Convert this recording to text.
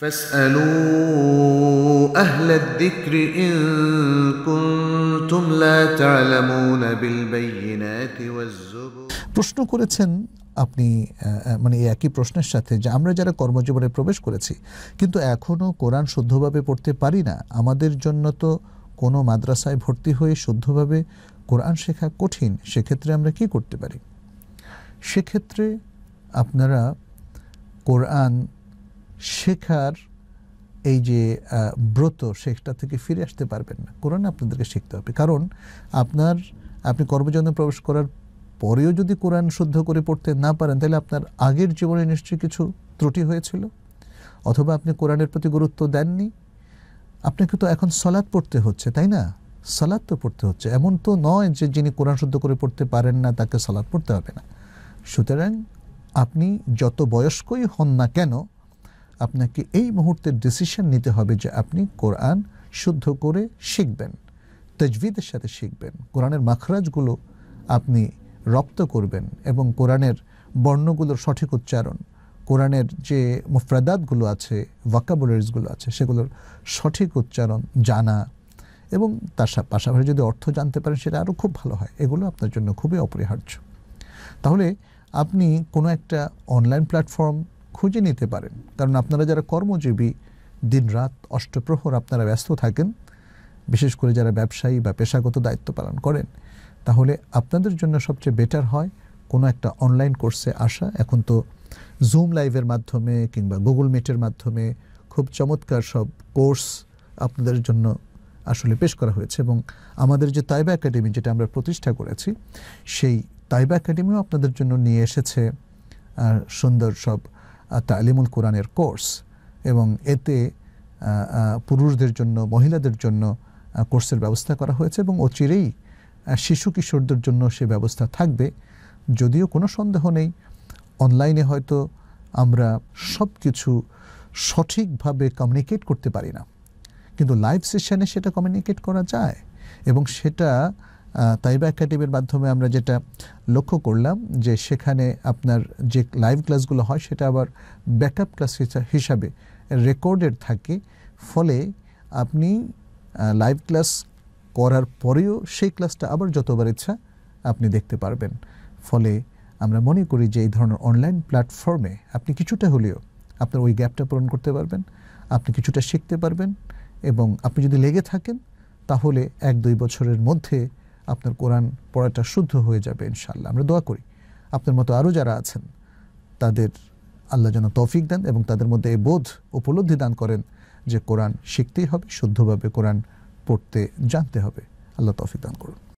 فاسألوا أهل الذكر إن كنتم لا تعلمون بالبينات والزبر প্রশ্ন করেছেন আপনি মানে একই প্রশ্নের সাথে যে আমরা যারা কর্মজীবনে প্রবেশ করেছি কিন্তু এখনও কোরআন শুদ্ধভাবে পড়তে পারি না আমাদের জন্য তো কোনো মাদ্রাসায় ভর্তি হয়ে শুদ্ধভাবে কোরআন শেখা কঠিন সেক্ষেত্রে আমরা কি করতে পারি সেক্ষেত্রে আপনারা কোরআন শেখার এই যে ব্রত সেটা থেকে ফিরে আসতে পারবেন না কোরআন আপনাদেরকে শিখতে হবে কারণ আপনার আপনি কর্মজন্য প্রবেশ করার পরেও যদি কোরআন শুদ্ধ করে পড়তে না পারেন তাহলে আপনার আগের জীবনে নিশ্চয়ই কিছু ত্রুটি হয়েছিল অথবা আপনি কোরআনের প্রতি গুরুত্ব দেননি আপনাকে তো এখন সলাদ পড়তে হচ্ছে তাই না সালাদ তো পড়তে হচ্ছে এমন তো নয় যে যিনি কোরআন শুদ্ধ করে পড়তে পারেন না তাকে সলাদ পড়তে হবে না সুতরাং আপনি যত বয়স্কই হন না কেন আপনাকে এই মুহূর্তে ডিসিশন নিতে হবে যে আপনি কোরআন শুদ্ধ করে শিখবেন তজবিদের সাথে শিখবেন কোরআনের মাখরাজগুলো আপনি রপ্ত করবেন এবং কোরআনের বর্ণগুলোর সঠিক উচ্চারণ কোরআনের যে মুফরাদাতগুলো আছে ওয়াকাবুলারিজগুলো আছে সেগুলোর সঠিক উচ্চারণ জানা এবং তার পাশাপাশি যদি অর্থ জানতে পারেন সেটা আরও খুব ভালো হয় এগুলো আপনার জন্য খুবই অপরিহার্য তাহলে আপনি কোনো একটা অনলাইন প্ল্যাটফর্ম খুঁজে নিতে পারেন কারণ আপনারা যারা কর্মজীবী দিন রাত অষ্টপ্রহর আপনারা ব্যস্ত থাকেন বিশেষ করে যারা ব্যবসায়ী বা পেশাগত দায়িত্ব পালন করেন তাহলে আপনাদের জন্য সবচেয়ে বেটার হয় কোনো একটা অনলাইন কোর্সে আসা এখন তো জুম লাইভের মাধ্যমে কিংবা গুগল মিটের মাধ্যমে খুব চমৎকার সব কোর্স আপনাদের জন্য আসলে পেশ করা হয়েছে এবং আমাদের যে তাইবা একাডেমি যেটা আমরা প্রতিষ্ঠা করেছি সেই তাইবা একাডেমিও আপনাদের জন্য নিয়ে এসেছে সুন্দর সব তালিমুল কোরআনের কোর্স এবং এতে পুরুষদের জন্য মহিলাদের জন্য কোর্সের ব্যবস্থা করা হয়েছে এবং অচিরেই শিশু কিশোরদের জন্য সে ব্যবস্থা থাকবে যদিও কোনো সন্দেহ নেই অনলাইনে হয়তো আমরা সব কিছু সঠিকভাবে কমিউনিকেট করতে পারি না কিন্তু লাইভ সেশানে সেটা কমিউনিকেট করা যায় এবং সেটা তাইবা একাডেমির মাধ্যমে আমরা যেটা লক্ষ্য করলাম যে সেখানে আপনার যে লাইভ ক্লাসগুলো হয় সেটা আবার ব্যাকআপ ক্লাস হিসাবে রেকর্ডেড থাকে ফলে আপনি লাইভ ক্লাস করার পরেও সেই ক্লাসটা আবার যতবার ইচ্ছা আপনি দেখতে পারবেন ফলে আমরা মনে করি যে এই ধরনের অনলাইন প্ল্যাটফর্মে আপনি কিছুটা হলেও আপনার ওই গ্যাপটা পূরণ করতে পারবেন আপনি কিছুটা শিখতে পারবেন এবং আপনি যদি লেগে থাকেন তাহলে এক দুই বছরের মধ্যে আপনার কোরআন পড়াটা শুদ্ধ হয়ে যাবে ইনশাল্লাহ আমরা দোয়া করি আপনার মতো আরও যারা আছেন তাদের আল্লাহ যেন তৌফিক দেন এবং তাদের মধ্যে এই বোধ উপলব্ধি দান করেন যে কোরআন শিখতেই হবে শুদ্ধভাবে কোরআন পড়তে জানতে হবে আল্লাহ তৌফিক দান করুন